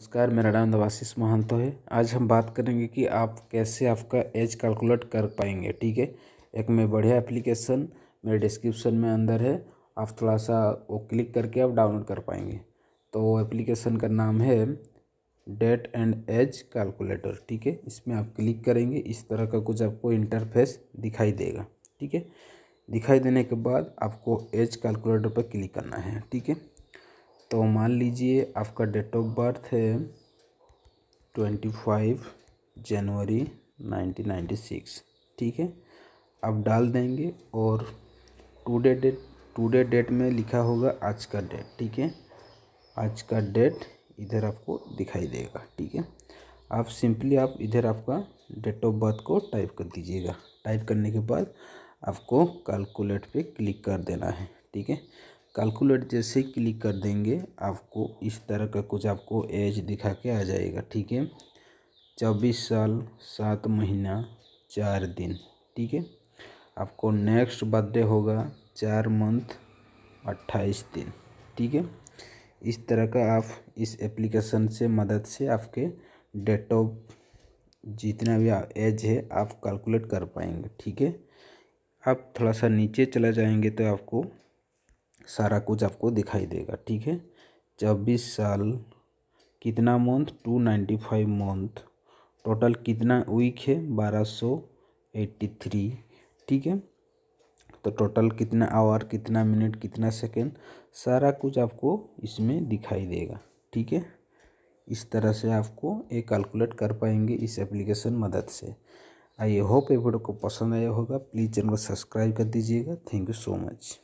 नमस्कार मेरा नाम देवाशीष महंतो है आज हम बात करेंगे कि आप कैसे आपका एज कैलकुलेट कर पाएंगे ठीक है एक में बढ़िया एप्लीकेशन मेरे डिस्क्रिप्शन में अंदर है आप थोड़ा सा वो क्लिक करके आप डाउनलोड कर पाएंगे तो एप्लीकेशन का नाम है डेट एंड एज कैलकुलेटर ठीक है इसमें आप क्लिक करेंगे इस तरह का कुछ आपको इंटरफेस दिखाई देगा ठीक है दिखाई देने के बाद आपको एज कैलकुलेटर पर क्लिक करना है ठीक है तो मान लीजिए आपका डेट ऑफ बर्थ है ट्वेंटी फाइव जनवरी नाइनटीन नाइन्टी सिक्स ठीक है आप डाल देंगे और डे डेट डे डेट में लिखा होगा आज का डेट ठीक है आज का डेट इधर आपको दिखाई देगा ठीक है आप सिंपली आप इधर आपका डेट ऑफ बर्थ को टाइप कर दीजिएगा टाइप करने के बाद आपको कैलकुलेट पे क्लिक कर देना है ठीक है कैलकुलेट जैसे क्लिक कर देंगे आपको इस तरह का कुछ आपको एज दिखा के आ जाएगा ठीक है चौबीस साल सात महीना चार दिन ठीक है आपको नेक्स्ट बर्थडे होगा चार मंथ अट्ठाईस दिन ठीक है इस तरह का आप इस एप्लीकेशन से मदद से आपके डेट ऑफ जितना भी एज है आप कैलकुलेट कर पाएंगे ठीक है आप थोड़ा सा नीचे चला जाएंगे तो आपको सारा कुछ आपको दिखाई देगा ठीक है चौबीस साल कितना month two ninety five month total कितना वीक है बारह सौ एट्टी थ्री ठीक है तो टोटल कितना आवर कितना मिनट कितना सेकेंड सारा कुछ आपको इसमें दिखाई देगा ठीक है इस तरह से आपको ये कैलकुलेट कर पाएंगे इस एप्लीकेशन मदद से आई होप ये वीडियो को पसंद आया होगा प्लीज़ चैनल को सब्सक्राइब कर दीजिएगा थैंक यू सो मच